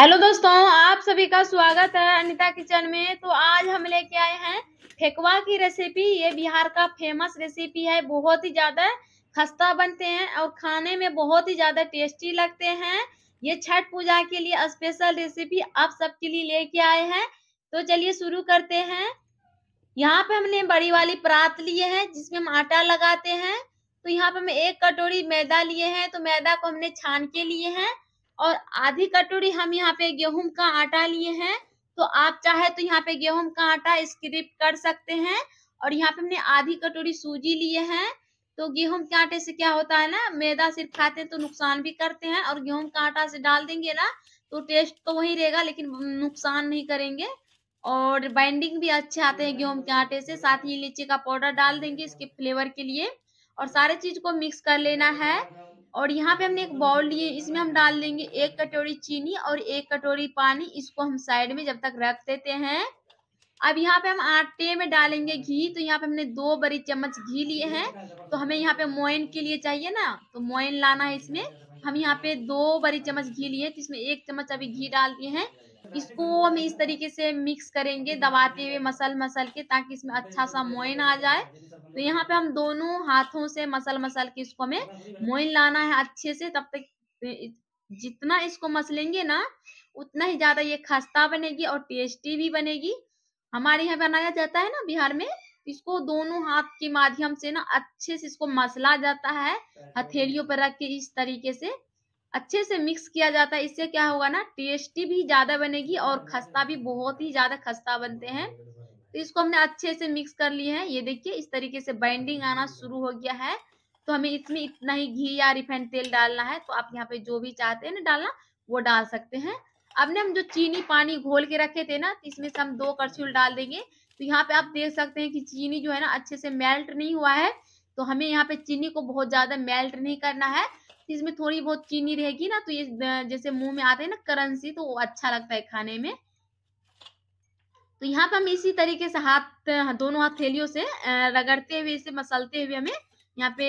hello दोस्तों आप सभी का स्वागत है अनिता किचन में तो आज हम लेके आए हैं ठेकवा की रेसिपी ये बिहार का फेमस रेसिपी है बहुत ही ज़्यादा खस्ता बनते हैं और खाने में बहुत ही ज़्यादा टेस्टी लगते हैं ये छठ पूजा के लिए स्पेशल रेसिपी आप सबके लिए लेके आए हैं तो चलिए शुरू करते हैं यहाँ पे हमने बड़ी वाली परात लिए है जिसमें हम आटा लगाते हैं तो यहाँ पे हम एक कटोरी मैदा लिए हैं तो मैदा को हमने छान के लिए हैं और आधी कटोरी हम यहाँ पे गेहूं का आटा लिए हैं तो आप चाहे तो यहाँ पे गेहूं का आटा स्क्रिप कर सकते हैं और यहाँ पे हमने आधी कटोरी सूजी लिए हैं तो गेहूं के आटे से क्या होता है ना मैदा सिर्फ खाते हैं तो नुकसान भी करते हैं और गेहूं का आटा से डाल देंगे ना तो टेस्ट तो वही रहेगा लेकिन नुकसान नहीं करेंगे और बाइंडिंग भी अच्छे आते हैं गेहूं के आटे से साथ ही लीची का पाउडर डाल देंगे इसके फ्लेवर के लिए और सारे चीज को मिक्स कर लेना है और यहाँ पे हमने एक बाउल लिए इसमें हम डाल देंगे एक कटोरी चीनी और एक कटोरी पानी इसको हम साइड में जब तक रख देते हैं अब यहाँ पे हम आटे में डालेंगे घी तो यहाँ पे हमने दो बड़ी चम्मच घी लिए हैं तो हमें यहाँ पे मोइन के लिए चाहिए ना तो मोइन लाना है इसमें हम यहाँ पे दो बड़ी चम्मच घी लिए तो इसमें एक चम्मच अभी घी डाल दिए हैं इसको हम इस तरीके से मिक्स करेंगे दबाते हुए मसल मसल के ताकि इसमें अच्छा सा मोइन आ जाए तो यहाँ पे हम दोनों हाथों से मसल मसल के इसको हमें मोइन लाना है अच्छे से तब तक जितना इसको मसलेंगे ना उतना ही ज्यादा ये खस्ता बनेगी और टेस्टी भी बनेगी हमारे यहाँ बनाया जाता है ना बिहार में इसको दोनों हाथ के माध्यम से ना अच्छे से इसको मसला जाता है हथेलियों पर रख के इस तरीके से अच्छे से मिक्स किया जाता है इससे क्या होगा ना टेस्टी भी ज्यादा बनेगी और खस्ता भी बहुत ही ज्यादा खस्ता बनते हैं तो इसको हमने अच्छे से मिक्स कर लिए है ये देखिए इस तरीके से बाइंडिंग आना शुरू हो गया है तो हमें इसमें इतना ही घी या रिफाइंड तेल डालना है तो आप यहाँ पे जो भी चाहते हैं ना डालना वो डाल सकते हैं अब ने हम जो चीनी पानी घोल के रखे थे ना तो इसमें से हम दो करछुल डाल देंगे तो यहाँ पे आप देख सकते हैं कि चीनी जो है ना अच्छे से मेल्ट नहीं हुआ है तो हमें यहाँ पे चीनी को बहुत ज्यादा मेल्ट नहीं करना है इसमें थोड़ी बहुत चीनी रहेगी ना तो ये जैसे मुंह में आते हैं ना करंसी तो अच्छा लगता है खाने में तो यहाँ पे हम इसी तरीके से हाथ दोनों हाथ थैलियों से रगड़ते हुए इसे मसलते हुए हमें यहाँ पे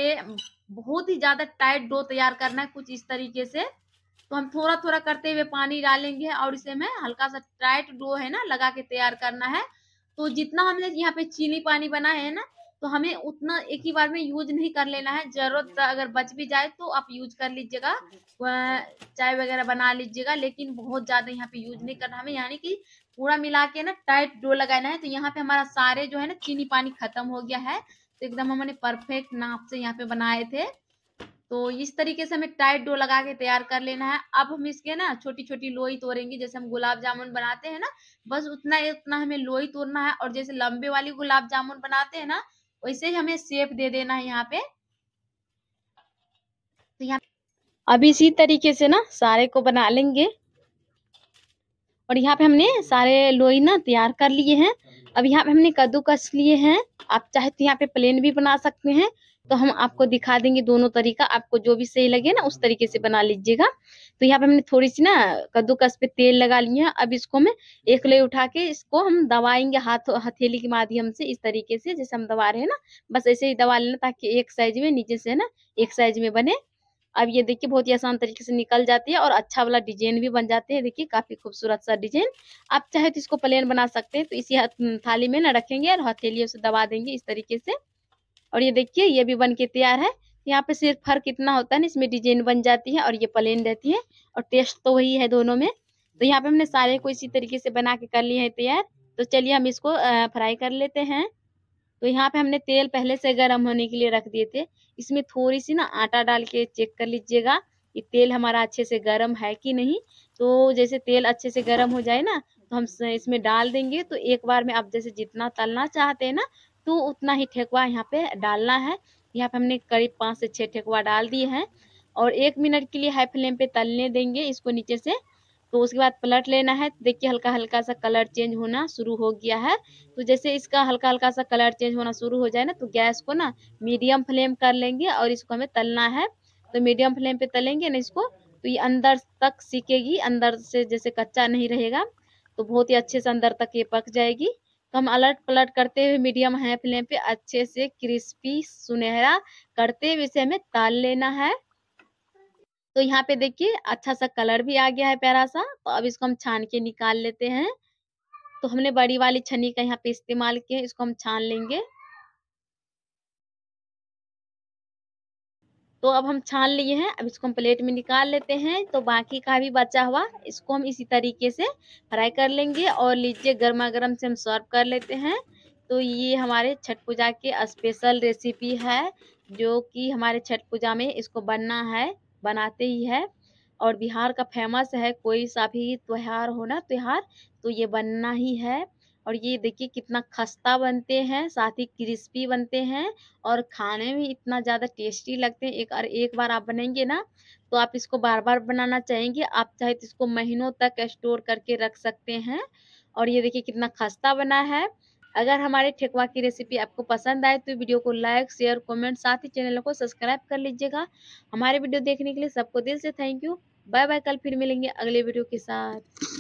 बहुत ही ज्यादा टाइट डो तैयार करना है कुछ इस तरीके से तो हम थोड़ा थोड़ा करते हुए पानी डालेंगे और इसे हमें हल्का सा टाइट डो है ना लगा के तैयार करना है तो जितना हमने यहाँ पे चीनी पानी बनाया है ना तो हमें उतना एक ही बार में यूज नहीं कर लेना है जरूरत अगर बच भी जाए तो आप यूज कर लीजिएगा चाय वगैरह बना लीजिएगा लेकिन बहुत ज्यादा यहाँ पे यूज नहीं करना हमें यानी कि पूरा मिला के ना टाइट डो लगाना है तो यहाँ पे हमारा सारे जो है ना चीनी पानी खत्म हो गया है तो एकदम हमने परफेक्ट नाप से यहाँ पे बनाए थे तो इस तरीके से हमें टाइट डो लगा के तैयार कर लेना है अब हम इसके ना छोटी छोटी लोई तोड़ेंगे जैसे हम गुलाब जामुन बनाते हैं ना बस उतना उतना हमें लोई तोड़ना है और जैसे लंबे वाली गुलाब जामुन बनाते हैं ना वैसे ही हमें शेप दे देना है यहाँ पे तो यहाँ अब इसी तरीके से ना सारे को बना लेंगे और यहाँ पे हमने सारे लोई ना तैयार कर लिए हैं अब यहाँ पे हमने कद्दूकस लिए हैं आप चाहे तो यहाँ पे प्लेन भी बना सकते हैं तो हम आपको दिखा देंगे दोनों तरीका आपको जो भी सही लगे ना उस तरीके से बना लीजिएगा तो यहाँ पे हमने थोड़ी सी ना कद्दूकस पे तेल लगा लिया है अब इसको हमें एक ले उठा के इसको हम दबाएंगे हाथ हथेली के माध्यम से इस तरीके से जैसे हम दबा रहे हैं ना बस ऐसे ही दबा लेना ताकि एक साइज में नीचे से ना एक साइज में बने अब ये देखिए बहुत ही आसान तरीके से निकल जाती है और अच्छा वाला डिजाइन भी बन जाते हैं देखिए काफी खूबसूरत सा डिजाइन आप चाहे तो इसको प्लेन बना सकते हैं तो इसी थाली में ना रखेंगे और हथेलियों से दबा देंगे इस तरीके से और ये देखिए ये भी बन के तैयार है यहाँ पे सिर्फ फर्क इतना होता है ना इसमें डिजाइन बन जाती है और ये प्लेन रहती है और टेस्ट तो वही है दोनों में तो यहाँ पे हमने सारे को इसी तरीके से बना के कर लिए है तैयार तो चलिए हम इसको फ्राई कर लेते हैं तो यहाँ पे हमने तेल पहले से गर्म होने के लिए रख दिए थे इसमें थोड़ी सी ना आटा डाल के चेक कर लीजिएगा कि तेल हमारा अच्छे से गर्म है कि नहीं तो जैसे तेल अच्छे से गर्म हो जाए ना तो हम इसमें डाल देंगे तो एक बार में आप जैसे जितना तलना चाहते हैं ना टू उतना ही ठेकुआ यहाँ पे डालना है यहाँ पे हमने करीब पाँच से छः ठेकुआ डाल दिए हैं और एक मिनट के लिए हाई फ्लेम पे तलने देंगे इसको नीचे से तो उसके बाद पलट लेना है देखिए हल्का हल्का सा कलर चेंज होना शुरू हो गया है तो जैसे इसका हल्का हल्का सा कलर चेंज होना शुरू हो जाए ना तो गैस को ना मीडियम फ्लेम कर लेंगे और इसको हमें तलना है तो मीडियम फ्लेम पे तलेंगे ना इसको तो ये अंदर तक सीखेगी अंदर से जैसे कच्चा नहीं रहेगा तो बहुत ही अच्छे से अंदर तक ये पक जाएगी तो हम अलट पलट करते हुए मीडियम है फ्लेम पे अच्छे से क्रिस्पी सुनहरा करते हुए इसे हमें ताल लेना है तो यहाँ पे देखिए अच्छा सा कलर भी आ गया है प्यारा सा तो अब इसको हम छान के निकाल लेते हैं तो हमने बड़ी वाली छनी का यहाँ पे इस्तेमाल किया इसको हम छान लेंगे तो अब हम छान लिए हैं अब इसको हम प्लेट में निकाल लेते हैं तो बाकी का भी बचा हुआ इसको हम इसी तरीके से फ्राई कर लेंगे और लीजिए गर्मा गर्म से हम सर्व कर लेते हैं तो ये हमारे छठ पूजा के स्पेशल रेसिपी है जो कि हमारे छठ पूजा में इसको बनना है बनाते ही है और बिहार का फेमस है कोई सा भी त्यौहार हो ना त्यौहार तो ये बनना ही है और ये देखिए कितना खस्ता बनते हैं साथ ही क्रिस्पी बनते हैं और खाने में इतना ज़्यादा टेस्टी लगते हैं एक और एक बार आप बनाएंगे ना तो आप इसको बार बार बनाना चाहेंगे आप चाहे तो इसको महीनों तक स्टोर करके रख सकते हैं और ये देखिए कितना खस्ता बना है अगर हमारे ठेकवा की रेसिपी आपको पसंद आए तो वीडियो को लाइक शेयर कमेंट साथ ही चैनल को सब्सक्राइब कर लीजिएगा हमारे वीडियो देखने के लिए सबको दिल से थैंक यू बाय बाय कल फिर मिलेंगे अगले वीडियो के साथ